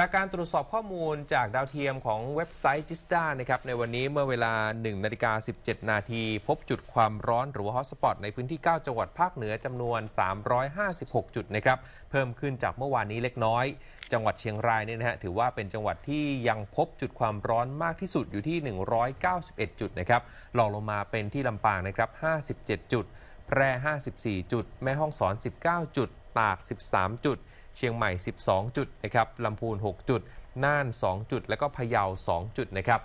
จากการตรวจสอบข้อมูลจากดาวเทียมของเว็บไซต์จิสตานะครับในวันนี้เมื่อเวลา1นาฬิกา17 นาที พบจุดความร้อนหรือว่าฮอตสปอตในพื้นที่ 9 จังหวัดภาคเหนือจำนวน 356 จุดนะครับเพิ่มขึ้นจากเมื่อวานนี้เล็กน้อย จังหวัดเชียงรายเนี่ยนะฮะ ถือว่าเป็นจังหวัดที่ยังพบจุดความร้อนมากที่สุดอยู่ที่ 191 จุดนะครับรองลงมาเป็นที่ลำปางนะครับ57จุดแพร่54จุดแม่ฮ่องสอน19จุดตาก13 จุดเชียงใหม่ 12 จุดนะครับ ลำพูน 6 จุด น่าน 2 จุด และก็พะเยา2จุดนะครับ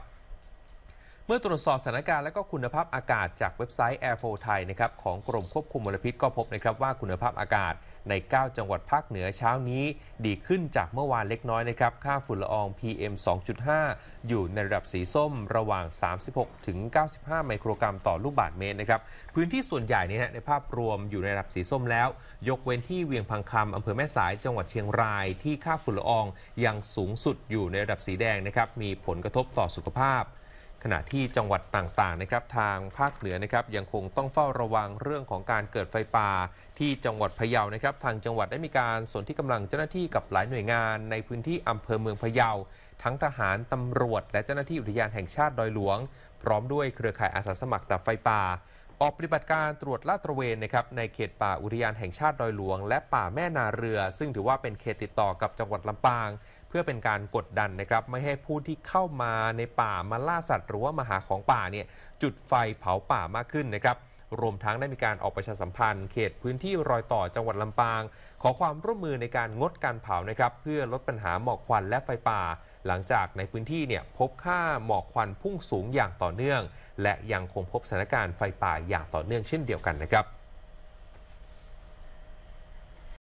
เมื่อตรวจสอบสถานการณ์และก็คุณภาพอากาศจากเว็บไซต์ Air โฟไทยนะครับ ของกรมควบคุมมลพิษก็พบนะครับว่าคุณภาพอากาศใน 9 จังหวัดภาคเหนือเช้านี้ ดีขึ้นจากเมื่อวานเล็กน้อยนะครับ ค่าฝุ่นละออง PM 2.5 อยู่ในระดับสีส้มระหว่าง 36ถึงไมโครกรัมต่อลูกบาศก์เมตรนะครับ พื้นที่ส่วนใหญ่นี่นะในภาพรวมอยู่ในระดับสีส้มแล้ว ยกเว้นที่เวียงพังคำอำเภอแม่สายจังหวัดเชียงรายที่ค่าฝุ่นละออง ยังสูงสุดอยู่ในระดับสีแดงนะครับมีผลกระทบต่อสุขภาพขณะที่จังหวัดต่างๆ นะครับทางภาคเหนือนะครับยังคงต้องเฝ้าระวังเรื่องของการเกิดไฟป่าที่จังหวัดพะเยานะครับทางจังหวัดได้มีการสนที่กำลังเจ้าหน้าที่กับหลายหน่วยงานในพื้นที่อำเภอเมืองพะเยาทั้งทหารตำรวจ และเจ้าหน้าที่อุทยานแห่งชาติดอยหลวง พร้อมด้วยเครือข่ายอาสาสมัครดับไฟป่าออกปฏิบัติการตรวจลาดตระเวนนะครับ ในเขตป่าอุทยานแห่งชาติดอยหลวง และป่าแม่นาเรือ ซึ่งถือว่าเป็นเขตติดต่อกับจังหวัดลำปางพื่อเป็นการกดดันนะครับ ไม่ให้ผู้ที่เข้ามาในป่ามาล่าสัตว์ หรือว่ามาหาของป่าเนี่ยจุดไฟเผาป่ามากขึ้นนะครับ รวมทั้งได้มีการออกประชาสัมพันธ์ เขตพื้นที่รอยต่อจังหวัดลำปาง ขอความร่วมมือในการงดการเผานะครับเพื่อลดปัญหาหมอกควันและไฟป่า หลังจากในพื้นที่เนี่ยพบค่าหมอกควันพุ่งสูงอย่างต่อเนื่อง และยังคงพบสถานการณ์ไฟป่าอย่างต่อเนื่อง เช่นเดียวกันนะครับ